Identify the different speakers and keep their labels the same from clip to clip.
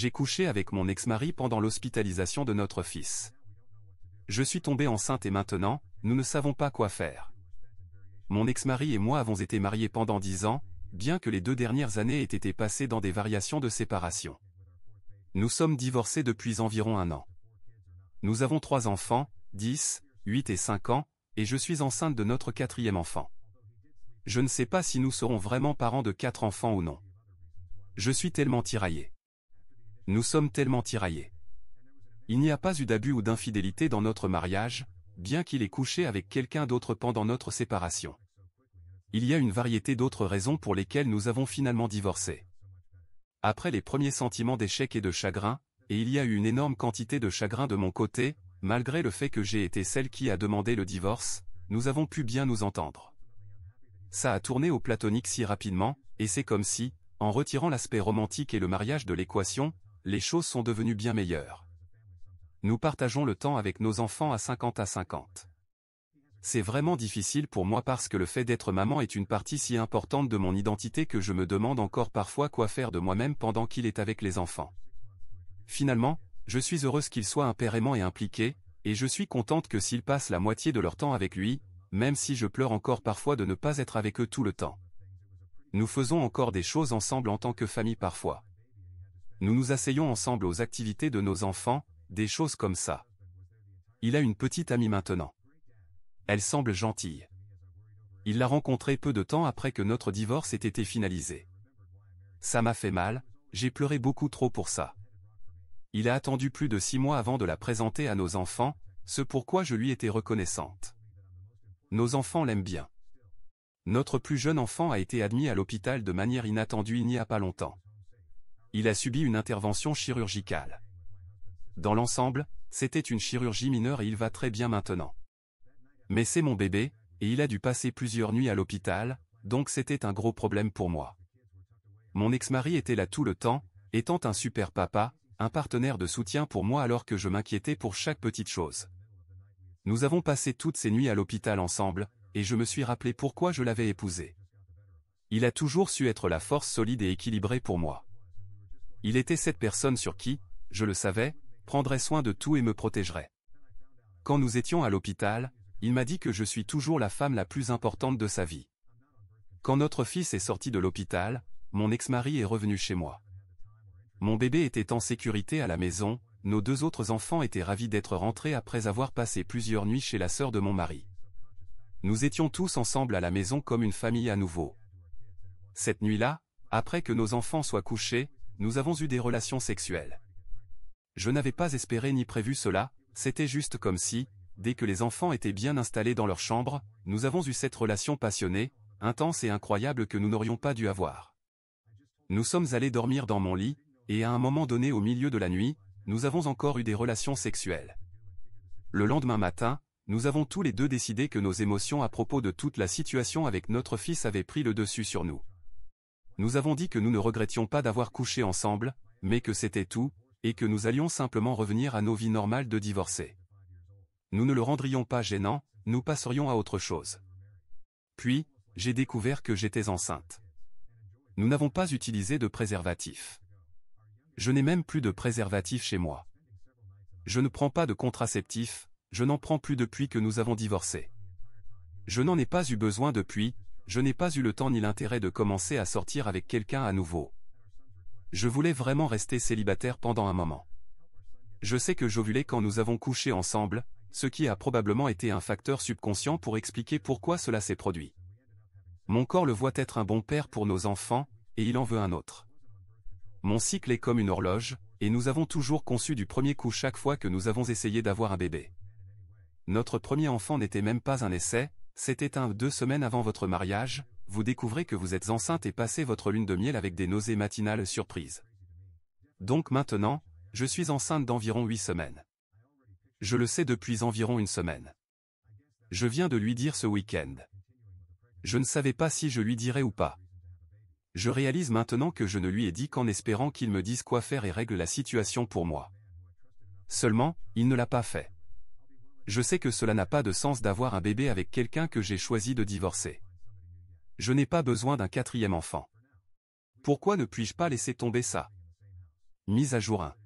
Speaker 1: J'ai couché avec mon ex-mari pendant l'hospitalisation de notre fils. Je suis tombée enceinte et maintenant, nous ne savons pas quoi faire. Mon ex-mari et moi avons été mariés pendant dix ans, bien que les deux dernières années aient été passées dans des variations de séparation. Nous sommes divorcés depuis environ un an. Nous avons trois enfants, dix, huit et cinq ans, et je suis enceinte de notre quatrième enfant. Je ne sais pas si nous serons vraiment parents de quatre enfants ou non. Je suis tellement tiraillée. Nous sommes tellement tiraillés. Il n'y a pas eu d'abus ou d'infidélité dans notre mariage, bien qu'il ait couché avec quelqu'un d'autre pendant notre séparation. Il y a une variété d'autres raisons pour lesquelles nous avons finalement divorcé. Après les premiers sentiments d'échec et de chagrin, et il y a eu une énorme quantité de chagrin de mon côté, malgré le fait que j'ai été celle qui a demandé le divorce, nous avons pu bien nous entendre. Ça a tourné au platonique si rapidement, et c'est comme si, en retirant l'aspect romantique et le mariage de l'équation, les choses sont devenues bien meilleures. Nous partageons le temps avec nos enfants à 50 à 50. C'est vraiment difficile pour moi parce que le fait d'être maman est une partie si importante de mon identité que je me demande encore parfois quoi faire de moi-même pendant qu'il est avec les enfants. Finalement, je suis heureuse qu'il soit impérément et impliqué, et je suis contente que s'ils passent la moitié de leur temps avec lui, même si je pleure encore parfois de ne pas être avec eux tout le temps. Nous faisons encore des choses ensemble en tant que famille parfois nous nous asseyons ensemble aux activités de nos enfants, des choses comme ça. Il a une petite amie maintenant. Elle semble gentille. Il l'a rencontrée peu de temps après que notre divorce ait été finalisé. Ça m'a fait mal, j'ai pleuré beaucoup trop pour ça. Il a attendu plus de six mois avant de la présenter à nos enfants, ce pourquoi je lui étais reconnaissante. Nos enfants l'aiment bien. Notre plus jeune enfant a été admis à l'hôpital de manière inattendue il n'y a pas longtemps il a subi une intervention chirurgicale. Dans l'ensemble, c'était une chirurgie mineure et il va très bien maintenant. Mais c'est mon bébé, et il a dû passer plusieurs nuits à l'hôpital, donc c'était un gros problème pour moi. Mon ex-mari était là tout le temps, étant un super papa, un partenaire de soutien pour moi alors que je m'inquiétais pour chaque petite chose. Nous avons passé toutes ces nuits à l'hôpital ensemble, et je me suis rappelé pourquoi je l'avais épousé. Il a toujours su être la force solide et équilibrée pour moi. Il était cette personne sur qui, je le savais, prendrait soin de tout et me protégerait. Quand nous étions à l'hôpital, il m'a dit que je suis toujours la femme la plus importante de sa vie. Quand notre fils est sorti de l'hôpital, mon ex-mari est revenu chez moi. Mon bébé était en sécurité à la maison, nos deux autres enfants étaient ravis d'être rentrés après avoir passé plusieurs nuits chez la sœur de mon mari. Nous étions tous ensemble à la maison comme une famille à nouveau. Cette nuit-là, après que nos enfants soient couchés, nous avons eu des relations sexuelles. Je n'avais pas espéré ni prévu cela, c'était juste comme si, dès que les enfants étaient bien installés dans leur chambre, nous avons eu cette relation passionnée, intense et incroyable que nous n'aurions pas dû avoir. Nous sommes allés dormir dans mon lit, et à un moment donné au milieu de la nuit, nous avons encore eu des relations sexuelles. Le lendemain matin, nous avons tous les deux décidé que nos émotions à propos de toute la situation avec notre fils avaient pris le dessus sur nous. Nous avons dit que nous ne regrettions pas d'avoir couché ensemble, mais que c'était tout, et que nous allions simplement revenir à nos vies normales de divorcés. Nous ne le rendrions pas gênant, nous passerions à autre chose. Puis, j'ai découvert que j'étais enceinte. Nous n'avons pas utilisé de préservatif. Je n'ai même plus de préservatif chez moi. Je ne prends pas de contraceptif, je n'en prends plus depuis que nous avons divorcé. Je n'en ai pas eu besoin depuis, je n'ai pas eu le temps ni l'intérêt de commencer à sortir avec quelqu'un à nouveau. Je voulais vraiment rester célibataire pendant un moment. Je sais que j'ovulais quand nous avons couché ensemble, ce qui a probablement été un facteur subconscient pour expliquer pourquoi cela s'est produit. Mon corps le voit être un bon père pour nos enfants, et il en veut un autre. Mon cycle est comme une horloge, et nous avons toujours conçu du premier coup chaque fois que nous avons essayé d'avoir un bébé. Notre premier enfant n'était même pas un essai, c'était un deux semaines avant votre mariage, vous découvrez que vous êtes enceinte et passez votre lune de miel avec des nausées matinales surprises. Donc maintenant, je suis enceinte d'environ huit semaines. Je le sais depuis environ une semaine. Je viens de lui dire ce week-end. Je ne savais pas si je lui dirais ou pas. Je réalise maintenant que je ne lui ai dit qu'en espérant qu'il me dise quoi faire et règle la situation pour moi. Seulement, il ne l'a pas fait. Je sais que cela n'a pas de sens d'avoir un bébé avec quelqu'un que j'ai choisi de divorcer. Je n'ai pas besoin d'un quatrième enfant. Pourquoi ne puis-je pas laisser tomber ça Mise à jour 1.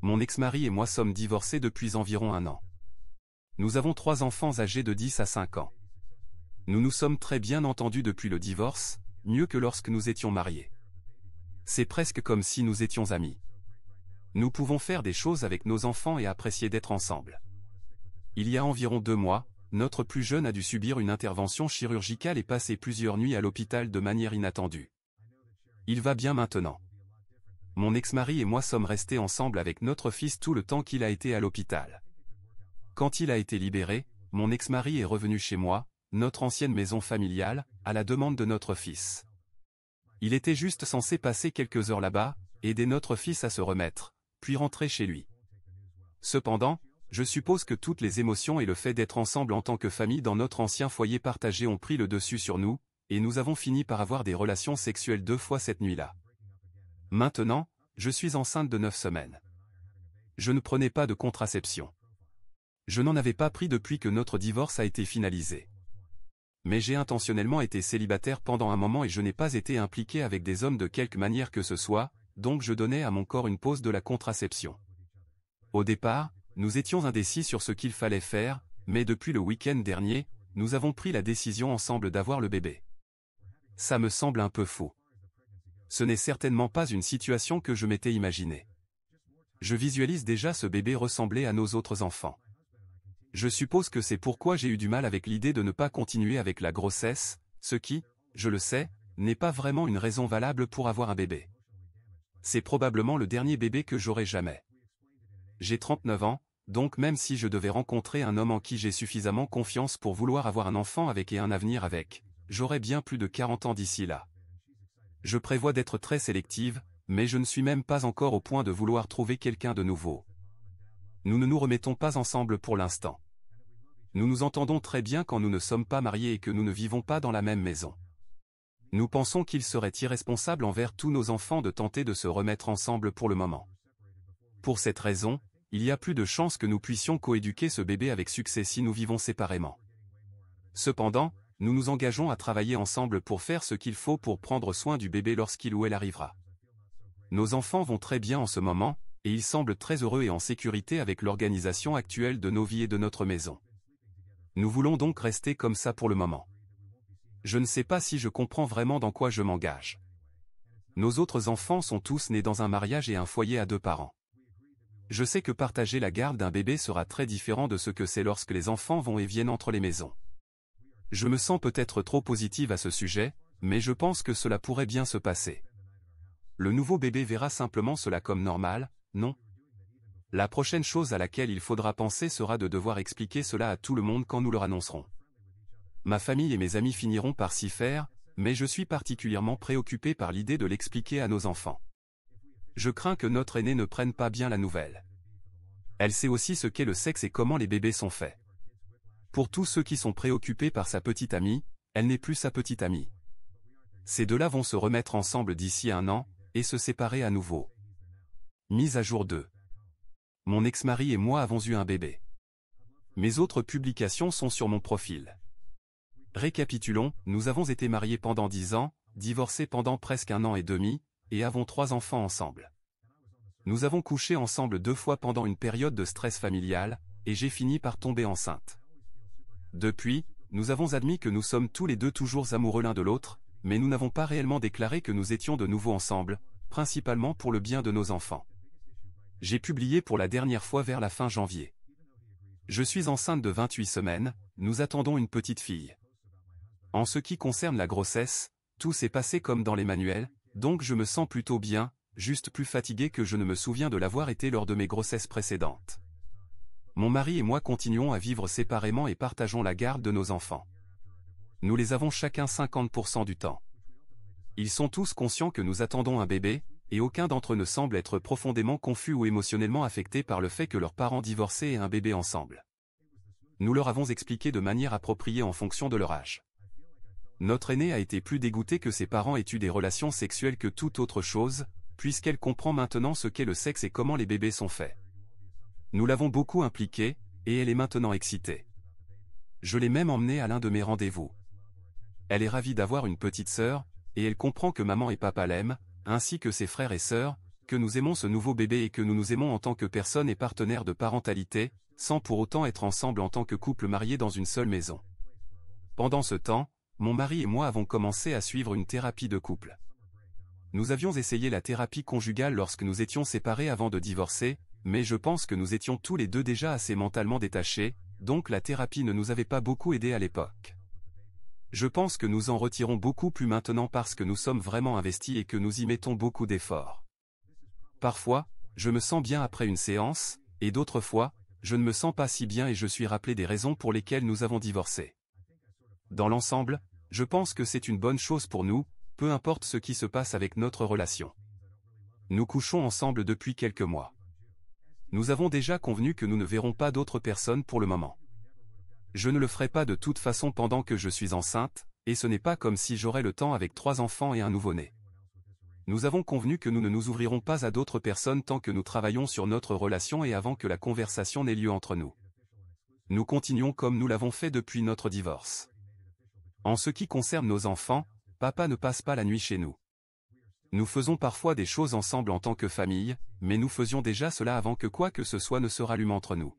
Speaker 1: Mon ex-mari et moi sommes divorcés depuis environ un an. Nous avons trois enfants âgés de 10 à 5 ans. Nous nous sommes très bien entendus depuis le divorce, mieux que lorsque nous étions mariés. C'est presque comme si nous étions amis. Nous pouvons faire des choses avec nos enfants et apprécier d'être ensemble. Il y a environ deux mois, notre plus jeune a dû subir une intervention chirurgicale et passer plusieurs nuits à l'hôpital de manière inattendue. Il va bien maintenant. Mon ex-mari et moi sommes restés ensemble avec notre fils tout le temps qu'il a été à l'hôpital. Quand il a été libéré, mon ex-mari est revenu chez moi, notre ancienne maison familiale, à la demande de notre fils. Il était juste censé passer quelques heures là-bas, aider notre fils à se remettre, puis rentrer chez lui. Cependant, je suppose que toutes les émotions et le fait d'être ensemble en tant que famille dans notre ancien foyer partagé ont pris le dessus sur nous, et nous avons fini par avoir des relations sexuelles deux fois cette nuit-là. Maintenant, je suis enceinte de neuf semaines. Je ne prenais pas de contraception. Je n'en avais pas pris depuis que notre divorce a été finalisé. Mais j'ai intentionnellement été célibataire pendant un moment et je n'ai pas été impliqué avec des hommes de quelque manière que ce soit, donc je donnais à mon corps une pause de la contraception. Au départ, nous étions indécis sur ce qu'il fallait faire, mais depuis le week-end dernier, nous avons pris la décision ensemble d'avoir le bébé. Ça me semble un peu faux. Ce n'est certainement pas une situation que je m'étais imaginée. Je visualise déjà ce bébé ressembler à nos autres enfants. Je suppose que c'est pourquoi j'ai eu du mal avec l'idée de ne pas continuer avec la grossesse, ce qui, je le sais, n'est pas vraiment une raison valable pour avoir un bébé. C'est probablement le dernier bébé que j'aurai jamais. J'ai 39 ans, donc même si je devais rencontrer un homme en qui j'ai suffisamment confiance pour vouloir avoir un enfant avec et un avenir avec, j'aurais bien plus de 40 ans d'ici là. Je prévois d'être très sélective, mais je ne suis même pas encore au point de vouloir trouver quelqu'un de nouveau. Nous ne nous remettons pas ensemble pour l'instant. Nous nous entendons très bien quand nous ne sommes pas mariés et que nous ne vivons pas dans la même maison. Nous pensons qu'il serait irresponsable envers tous nos enfants de tenter de se remettre ensemble pour le moment. Pour cette raison, il y a plus de chances que nous puissions coéduquer ce bébé avec succès si nous vivons séparément. Cependant, nous nous engageons à travailler ensemble pour faire ce qu'il faut pour prendre soin du bébé lorsqu'il ou elle arrivera. Nos enfants vont très bien en ce moment, et ils semblent très heureux et en sécurité avec l'organisation actuelle de nos vies et de notre maison. Nous voulons donc rester comme ça pour le moment. Je ne sais pas si je comprends vraiment dans quoi je m'engage. Nos autres enfants sont tous nés dans un mariage et un foyer à deux parents je sais que partager la garde d'un bébé sera très différent de ce que c'est lorsque les enfants vont et viennent entre les maisons. Je me sens peut-être trop positive à ce sujet, mais je pense que cela pourrait bien se passer. Le nouveau bébé verra simplement cela comme normal, non La prochaine chose à laquelle il faudra penser sera de devoir expliquer cela à tout le monde quand nous leur annoncerons. Ma famille et mes amis finiront par s'y faire, mais je suis particulièrement préoccupé par l'idée de l'expliquer à nos enfants je crains que notre aînée ne prenne pas bien la nouvelle. Elle sait aussi ce qu'est le sexe et comment les bébés sont faits. Pour tous ceux qui sont préoccupés par sa petite amie, elle n'est plus sa petite amie. Ces deux-là vont se remettre ensemble d'ici un an, et se séparer à nouveau. Mise à jour 2. Mon ex-mari et moi avons eu un bébé. Mes autres publications sont sur mon profil. Récapitulons, nous avons été mariés pendant 10 ans, divorcés pendant presque un an et demi, et avons trois enfants ensemble. Nous avons couché ensemble deux fois pendant une période de stress familial, et j'ai fini par tomber enceinte. Depuis, nous avons admis que nous sommes tous les deux toujours amoureux l'un de l'autre, mais nous n'avons pas réellement déclaré que nous étions de nouveau ensemble, principalement pour le bien de nos enfants. J'ai publié pour la dernière fois vers la fin janvier. Je suis enceinte de 28 semaines, nous attendons une petite fille. En ce qui concerne la grossesse, tout s'est passé comme dans les manuels, donc je me sens plutôt bien, juste plus fatigué que je ne me souviens de l'avoir été lors de mes grossesses précédentes. Mon mari et moi continuons à vivre séparément et partageons la garde de nos enfants. Nous les avons chacun 50% du temps. Ils sont tous conscients que nous attendons un bébé, et aucun d'entre eux ne semble être profondément confus ou émotionnellement affecté par le fait que leurs parents divorcés aient un bébé ensemble. Nous leur avons expliqué de manière appropriée en fonction de leur âge. Notre aînée a été plus dégoûtée que ses parents aient eu des relations sexuelles que toute autre chose, puisqu'elle comprend maintenant ce qu'est le sexe et comment les bébés sont faits. Nous l'avons beaucoup impliquée, et elle est maintenant excitée. Je l'ai même emmenée à l'un de mes rendez-vous. Elle est ravie d'avoir une petite sœur, et elle comprend que maman et papa l'aiment, ainsi que ses frères et sœurs, que nous aimons ce nouveau bébé et que nous nous aimons en tant que personnes et partenaires de parentalité, sans pour autant être ensemble en tant que couple marié dans une seule maison. Pendant ce temps, mon mari et moi avons commencé à suivre une thérapie de couple. Nous avions essayé la thérapie conjugale lorsque nous étions séparés avant de divorcer, mais je pense que nous étions tous les deux déjà assez mentalement détachés, donc la thérapie ne nous avait pas beaucoup aidés à l'époque. Je pense que nous en retirons beaucoup plus maintenant parce que nous sommes vraiment investis et que nous y mettons beaucoup d'efforts. Parfois, je me sens bien après une séance, et d'autres fois, je ne me sens pas si bien et je suis rappelé des raisons pour lesquelles nous avons divorcé. Dans l'ensemble, je pense que c'est une bonne chose pour nous, peu importe ce qui se passe avec notre relation. Nous couchons ensemble depuis quelques mois. Nous avons déjà convenu que nous ne verrons pas d'autres personnes pour le moment. Je ne le ferai pas de toute façon pendant que je suis enceinte, et ce n'est pas comme si j'aurais le temps avec trois enfants et un nouveau-né. Nous avons convenu que nous ne nous ouvrirons pas à d'autres personnes tant que nous travaillons sur notre relation et avant que la conversation n'ait lieu entre nous. Nous continuons comme nous l'avons fait depuis notre divorce. En ce qui concerne nos enfants, papa ne passe pas la nuit chez nous. Nous faisons parfois des choses ensemble en tant que famille, mais nous faisions déjà cela avant que quoi que ce soit ne se rallume entre nous.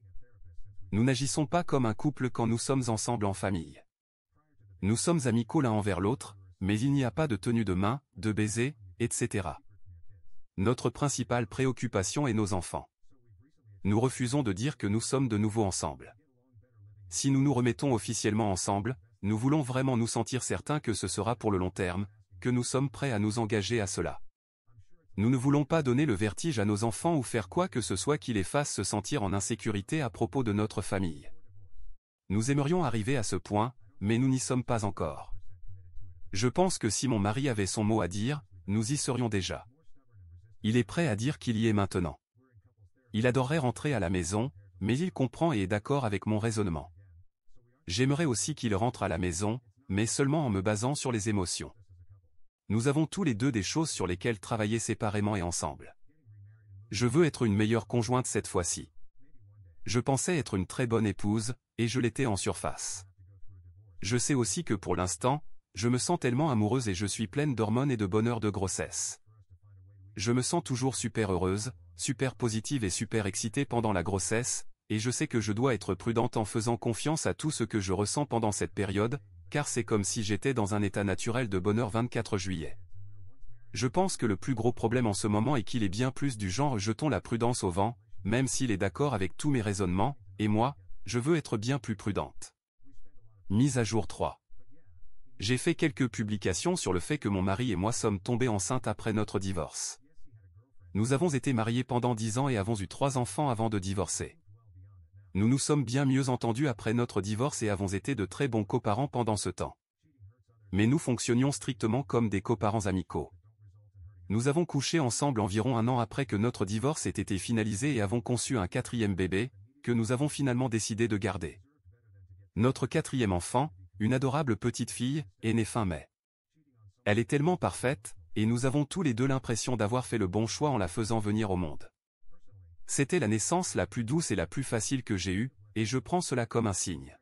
Speaker 1: Nous n'agissons pas comme un couple quand nous sommes ensemble en famille. Nous sommes amicaux l'un envers l'autre, mais il n'y a pas de tenue de main, de baiser, etc. Notre principale préoccupation est nos enfants. Nous refusons de dire que nous sommes de nouveau ensemble. Si nous nous remettons officiellement ensemble, nous voulons vraiment nous sentir certains que ce sera pour le long terme, que nous sommes prêts à nous engager à cela. Nous ne voulons pas donner le vertige à nos enfants ou faire quoi que ce soit qui les fasse se sentir en insécurité à propos de notre famille. Nous aimerions arriver à ce point, mais nous n'y sommes pas encore. Je pense que si mon mari avait son mot à dire, nous y serions déjà. Il est prêt à dire qu'il y est maintenant. Il adorerait rentrer à la maison, mais il comprend et est d'accord avec mon raisonnement. J'aimerais aussi qu'il rentre à la maison, mais seulement en me basant sur les émotions. Nous avons tous les deux des choses sur lesquelles travailler séparément et ensemble. Je veux être une meilleure conjointe cette fois-ci. Je pensais être une très bonne épouse, et je l'étais en surface. Je sais aussi que pour l'instant, je me sens tellement amoureuse et je suis pleine d'hormones et de bonheur de grossesse. Je me sens toujours super heureuse, super positive et super excitée pendant la grossesse, et je sais que je dois être prudente en faisant confiance à tout ce que je ressens pendant cette période, car c'est comme si j'étais dans un état naturel de bonheur 24 juillet. Je pense que le plus gros problème en ce moment est qu'il est bien plus du genre jetons la prudence au vent, même s'il est d'accord avec tous mes raisonnements, et moi, je veux être bien plus prudente. Mise à jour 3. J'ai fait quelques publications sur le fait que mon mari et moi sommes tombés enceintes après notre divorce. Nous avons été mariés pendant 10 ans et avons eu trois enfants avant de divorcer nous nous sommes bien mieux entendus après notre divorce et avons été de très bons coparents pendant ce temps. Mais nous fonctionnions strictement comme des coparents amicaux. Nous avons couché ensemble environ un an après que notre divorce ait été finalisé et avons conçu un quatrième bébé, que nous avons finalement décidé de garder. Notre quatrième enfant, une adorable petite fille, est née fin mai. Elle est tellement parfaite, et nous avons tous les deux l'impression d'avoir fait le bon choix en la faisant venir au monde. C'était la naissance la plus douce et la plus facile que j'ai eue, et je prends cela comme un signe.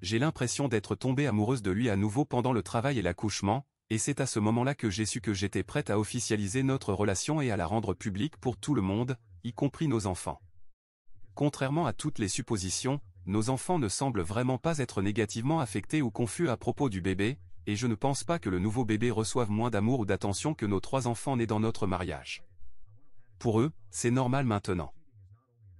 Speaker 1: J'ai l'impression d'être tombée amoureuse de lui à nouveau pendant le travail et l'accouchement, et c'est à ce moment-là que j'ai su que j'étais prête à officialiser notre relation et à la rendre publique pour tout le monde, y compris nos enfants. Contrairement à toutes les suppositions, nos enfants ne semblent vraiment pas être négativement affectés ou confus à propos du bébé, et je ne pense pas que le nouveau bébé reçoive moins d'amour ou d'attention que nos trois enfants nés dans notre mariage. Pour eux, c'est normal maintenant.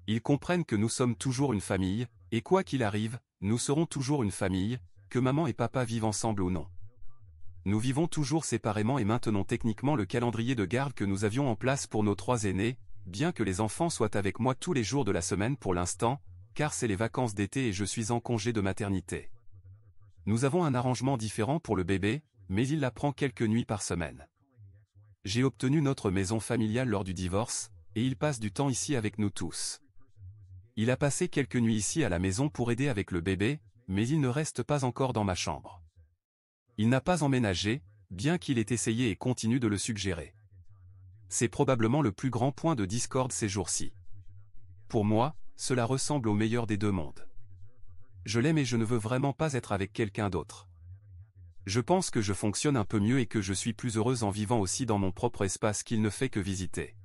Speaker 1: Ils comprennent que nous sommes toujours une famille, et quoi qu'il arrive, nous serons toujours une famille, que maman et papa vivent ensemble ou non. Nous vivons toujours séparément et maintenons techniquement le calendrier de garde que nous avions en place pour nos trois aînés, bien que les enfants soient avec moi tous les jours de la semaine pour l'instant, car c'est les vacances d'été et je suis en congé de maternité. Nous avons un arrangement différent pour le bébé, mais il la prend quelques nuits par semaine. J'ai obtenu notre maison familiale lors du divorce, et il passe du temps ici avec nous tous. Il a passé quelques nuits ici à la maison pour aider avec le bébé, mais il ne reste pas encore dans ma chambre. Il n'a pas emménagé, bien qu'il ait essayé et continue de le suggérer. C'est probablement le plus grand point de discorde ces jours-ci. Pour moi, cela ressemble au meilleur des deux mondes. Je l'aime et je ne veux vraiment pas être avec quelqu'un d'autre. Je pense que je fonctionne un peu mieux et que je suis plus heureuse en vivant aussi dans mon propre espace qu'il ne fait que visiter.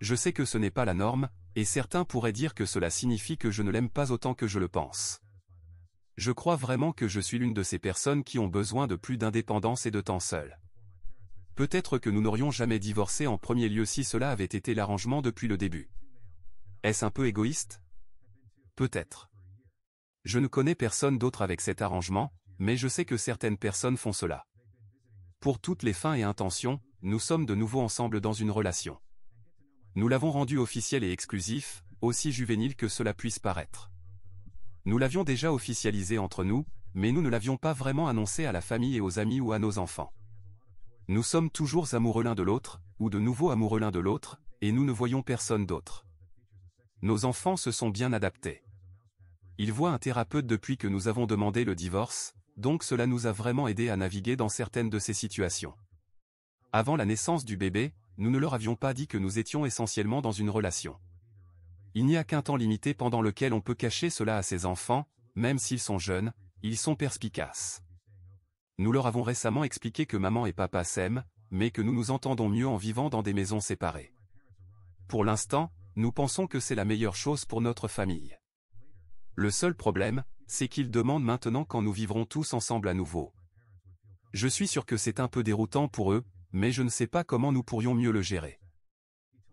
Speaker 1: Je sais que ce n'est pas la norme, et certains pourraient dire que cela signifie que je ne l'aime pas autant que je le pense. Je crois vraiment que je suis l'une de ces personnes qui ont besoin de plus d'indépendance et de temps seul. Peut-être que nous n'aurions jamais divorcé en premier lieu si cela avait été l'arrangement depuis le début. Est-ce un peu égoïste Peut-être. Je ne connais personne d'autre avec cet arrangement, mais je sais que certaines personnes font cela. Pour toutes les fins et intentions, nous sommes de nouveau ensemble dans une relation. Nous l'avons rendu officiel et exclusif, aussi juvénile que cela puisse paraître. Nous l'avions déjà officialisé entre nous, mais nous ne l'avions pas vraiment annoncé à la famille et aux amis ou à nos enfants. Nous sommes toujours amoureux l'un de l'autre, ou de nouveau amoureux l'un de l'autre, et nous ne voyons personne d'autre. Nos enfants se sont bien adaptés. Ils voient un thérapeute depuis que nous avons demandé le divorce, donc cela nous a vraiment aidé à naviguer dans certaines de ces situations. Avant la naissance du bébé, nous ne leur avions pas dit que nous étions essentiellement dans une relation. Il n'y a qu'un temps limité pendant lequel on peut cacher cela à ses enfants, même s'ils sont jeunes, ils sont perspicaces. Nous leur avons récemment expliqué que maman et papa s'aiment, mais que nous nous entendons mieux en vivant dans des maisons séparées. Pour l'instant, nous pensons que c'est la meilleure chose pour notre famille. Le seul problème, c'est qu'ils demandent maintenant quand nous vivrons tous ensemble à nouveau. Je suis sûr que c'est un peu déroutant pour eux, mais je ne sais pas comment nous pourrions mieux le gérer.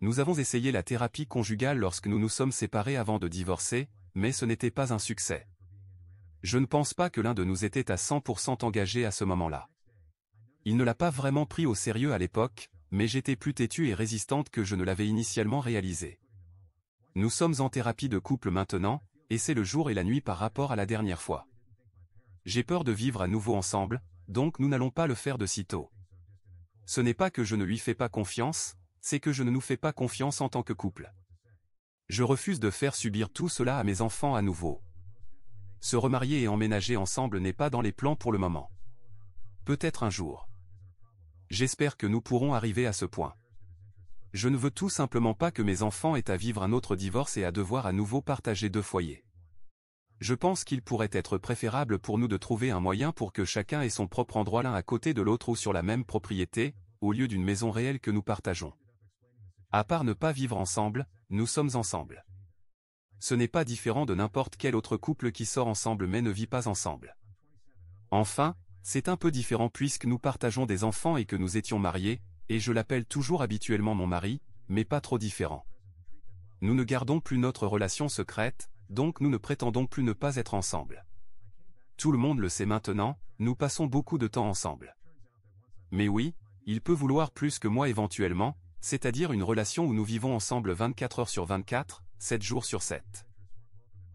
Speaker 1: Nous avons essayé la thérapie conjugale lorsque nous nous sommes séparés avant de divorcer, mais ce n'était pas un succès. Je ne pense pas que l'un de nous était à 100% engagé à ce moment-là. Il ne l'a pas vraiment pris au sérieux à l'époque, mais j'étais plus têtue et résistante que je ne l'avais initialement réalisé. Nous sommes en thérapie de couple maintenant, et c'est le jour et la nuit par rapport à la dernière fois. J'ai peur de vivre à nouveau ensemble, donc nous n'allons pas le faire de sitôt. Ce n'est pas que je ne lui fais pas confiance, c'est que je ne nous fais pas confiance en tant que couple. Je refuse de faire subir tout cela à mes enfants à nouveau. Se remarier et emménager ensemble n'est pas dans les plans pour le moment. Peut-être un jour. J'espère que nous pourrons arriver à ce point. Je ne veux tout simplement pas que mes enfants aient à vivre un autre divorce et à devoir à nouveau partager deux foyers je pense qu'il pourrait être préférable pour nous de trouver un moyen pour que chacun ait son propre endroit l'un à côté de l'autre ou sur la même propriété, au lieu d'une maison réelle que nous partageons. À part ne pas vivre ensemble, nous sommes ensemble. Ce n'est pas différent de n'importe quel autre couple qui sort ensemble mais ne vit pas ensemble. Enfin, c'est un peu différent puisque nous partageons des enfants et que nous étions mariés, et je l'appelle toujours habituellement mon mari, mais pas trop différent. Nous ne gardons plus notre relation secrète, donc nous ne prétendons plus ne pas être ensemble. Tout le monde le sait maintenant, nous passons beaucoup de temps ensemble. Mais oui, il peut vouloir plus que moi éventuellement, c'est-à-dire une relation où nous vivons ensemble 24 heures sur 24, 7 jours sur 7.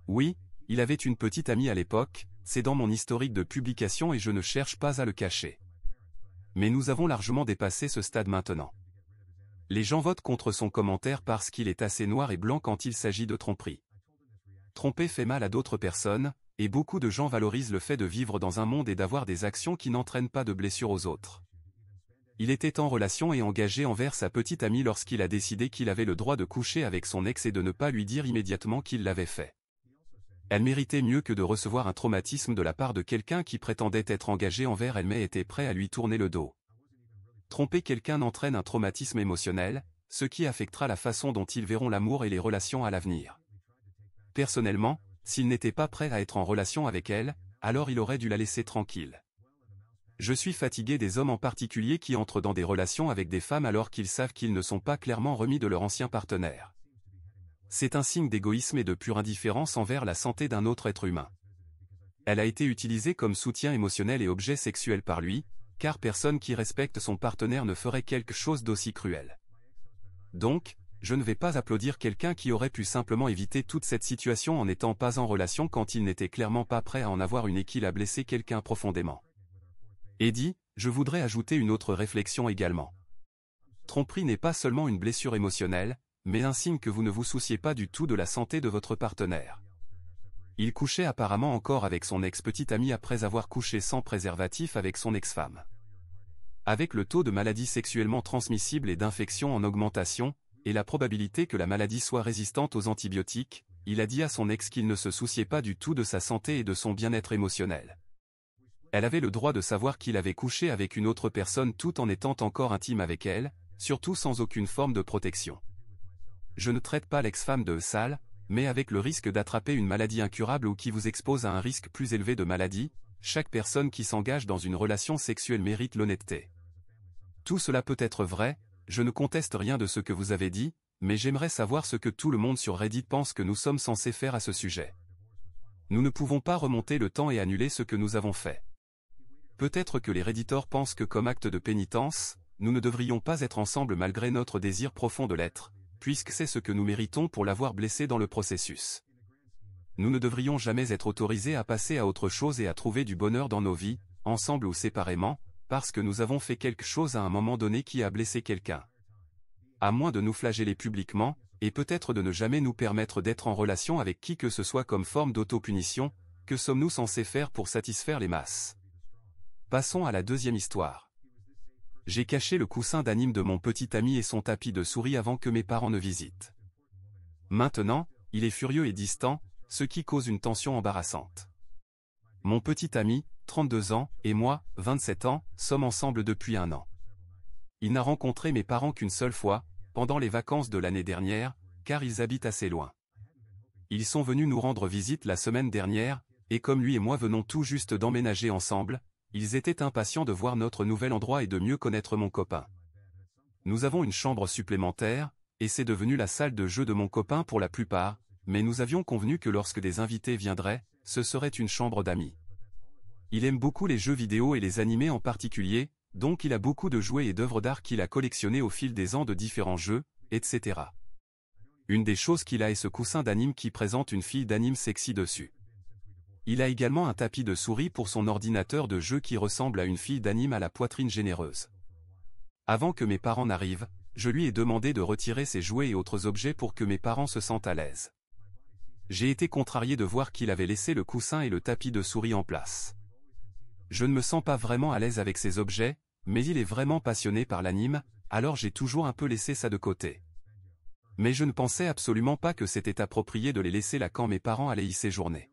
Speaker 1: Oui, il avait une petite amie à l'époque, c'est dans mon historique de publication et je ne cherche pas à le cacher. Mais nous avons largement dépassé ce stade maintenant. Les gens votent contre son commentaire parce qu'il est assez noir et blanc quand il s'agit de tromperie. Tromper fait mal à d'autres personnes, et beaucoup de gens valorisent le fait de vivre dans un monde et d'avoir des actions qui n'entraînent pas de blessures aux autres. Il était en relation et engagé envers sa petite amie lorsqu'il a décidé qu'il avait le droit de coucher avec son ex et de ne pas lui dire immédiatement qu'il l'avait fait. Elle méritait mieux que de recevoir un traumatisme de la part de quelqu'un qui prétendait être engagé envers elle mais était prêt à lui tourner le dos. Tromper quelqu'un entraîne un traumatisme émotionnel, ce qui affectera la façon dont ils verront l'amour et les relations à l'avenir. Personnellement, s'il n'était pas prêt à être en relation avec elle, alors il aurait dû la laisser tranquille. Je suis fatigué des hommes en particulier qui entrent dans des relations avec des femmes alors qu'ils savent qu'ils ne sont pas clairement remis de leur ancien partenaire. C'est un signe d'égoïsme et de pure indifférence envers la santé d'un autre être humain. Elle a été utilisée comme soutien émotionnel et objet sexuel par lui, car personne qui respecte son partenaire ne ferait quelque chose d'aussi cruel. Donc, je ne vais pas applaudir quelqu'un qui aurait pu simplement éviter toute cette situation en n'étant pas en relation quand il n'était clairement pas prêt à en avoir une et qu'il a blessé quelqu'un profondément. Eddie, je voudrais ajouter une autre réflexion également. Tromperie n'est pas seulement une blessure émotionnelle, mais un signe que vous ne vous souciez pas du tout de la santé de votre partenaire. Il couchait apparemment encore avec son ex-petite amie après avoir couché sans préservatif avec son ex-femme. Avec le taux de maladies sexuellement transmissibles et d'infections en augmentation, et la probabilité que la maladie soit résistante aux antibiotiques, il a dit à son ex qu'il ne se souciait pas du tout de sa santé et de son bien-être émotionnel. Elle avait le droit de savoir qu'il avait couché avec une autre personne tout en étant encore intime avec elle, surtout sans aucune forme de protection. Je ne traite pas l'ex-femme de sale, mais avec le risque d'attraper une maladie incurable ou qui vous expose à un risque plus élevé de maladie, chaque personne qui s'engage dans une relation sexuelle mérite l'honnêteté. Tout cela peut être vrai, je ne conteste rien de ce que vous avez dit, mais j'aimerais savoir ce que tout le monde sur Reddit pense que nous sommes censés faire à ce sujet. Nous ne pouvons pas remonter le temps et annuler ce que nous avons fait. Peut-être que les Redditors pensent que comme acte de pénitence, nous ne devrions pas être ensemble malgré notre désir profond de l'être, puisque c'est ce que nous méritons pour l'avoir blessé dans le processus. Nous ne devrions jamais être autorisés à passer à autre chose et à trouver du bonheur dans nos vies, ensemble ou séparément, parce que nous avons fait quelque chose à un moment donné qui a blessé quelqu'un. À moins de nous flageller publiquement, et peut-être de ne jamais nous permettre d'être en relation avec qui que ce soit comme forme d'autopunition, que sommes-nous censés faire pour satisfaire les masses Passons à la deuxième histoire. J'ai caché le coussin d'anime de mon petit ami et son tapis de souris avant que mes parents ne visitent. Maintenant, il est furieux et distant, ce qui cause une tension embarrassante. Mon petit ami, 32 ans, et moi, 27 ans, sommes ensemble depuis un an. Il n'a rencontré mes parents qu'une seule fois, pendant les vacances de l'année dernière, car ils habitent assez loin. Ils sont venus nous rendre visite la semaine dernière, et comme lui et moi venons tout juste d'emménager ensemble, ils étaient impatients de voir notre nouvel endroit et de mieux connaître mon copain. Nous avons une chambre supplémentaire, et c'est devenu la salle de jeu de mon copain pour la plupart, mais nous avions convenu que lorsque des invités viendraient, ce serait une chambre d'amis. Il aime beaucoup les jeux vidéo et les animés en particulier, donc il a beaucoup de jouets et d'œuvres d'art qu'il a collectionnés au fil des ans de différents jeux, etc. Une des choses qu'il a est ce coussin d'anime qui présente une fille d'anime sexy dessus. Il a également un tapis de souris pour son ordinateur de jeu qui ressemble à une fille d'anime à la poitrine généreuse. Avant que mes parents n'arrivent, je lui ai demandé de retirer ses jouets et autres objets pour que mes parents se sentent à l'aise. J'ai été contrarié de voir qu'il avait laissé le coussin et le tapis de souris en place. Je ne me sens pas vraiment à l'aise avec ces objets, mais il est vraiment passionné par l'anime, alors j'ai toujours un peu laissé ça de côté. Mais je ne pensais absolument pas que c'était approprié de les laisser là quand mes parents allaient y séjourner.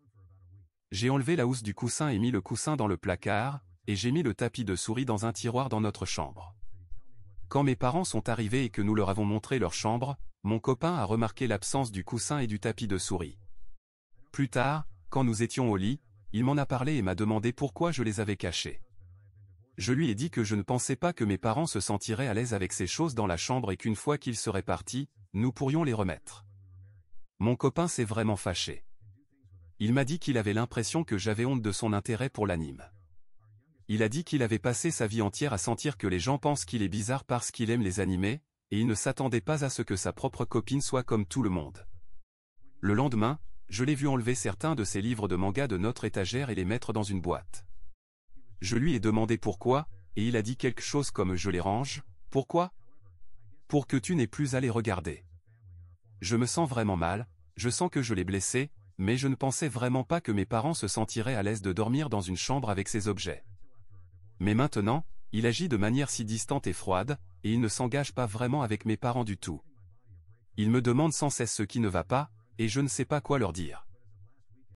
Speaker 1: J'ai enlevé la housse du coussin et mis le coussin dans le placard, et j'ai mis le tapis de souris dans un tiroir dans notre chambre. Quand mes parents sont arrivés et que nous leur avons montré leur chambre, mon copain a remarqué l'absence du coussin et du tapis de souris. Plus tard, quand nous étions au lit, il m'en a parlé et m'a demandé pourquoi je les avais cachés. Je lui ai dit que je ne pensais pas que mes parents se sentiraient à l'aise avec ces choses dans la chambre et qu'une fois qu'ils seraient partis, nous pourrions les remettre. Mon copain s'est vraiment fâché. Il m'a dit qu'il avait l'impression que j'avais honte de son intérêt pour l'anime. Il a dit qu'il avait passé sa vie entière à sentir que les gens pensent qu'il est bizarre parce qu'il aime les animés, et il ne s'attendait pas à ce que sa propre copine soit comme tout le monde. Le lendemain, je l'ai vu enlever certains de ses livres de manga de notre étagère et les mettre dans une boîte. Je lui ai demandé pourquoi, et il a dit quelque chose comme je les range, pourquoi Pour que tu n'aies plus à les regarder. Je me sens vraiment mal, je sens que je l'ai blessé, mais je ne pensais vraiment pas que mes parents se sentiraient à l'aise de dormir dans une chambre avec ces objets. Mais maintenant, il agit de manière si distante et froide, et il ne s'engage pas vraiment avec mes parents du tout. Il me demande sans cesse ce qui ne va pas, et je ne sais pas quoi leur dire.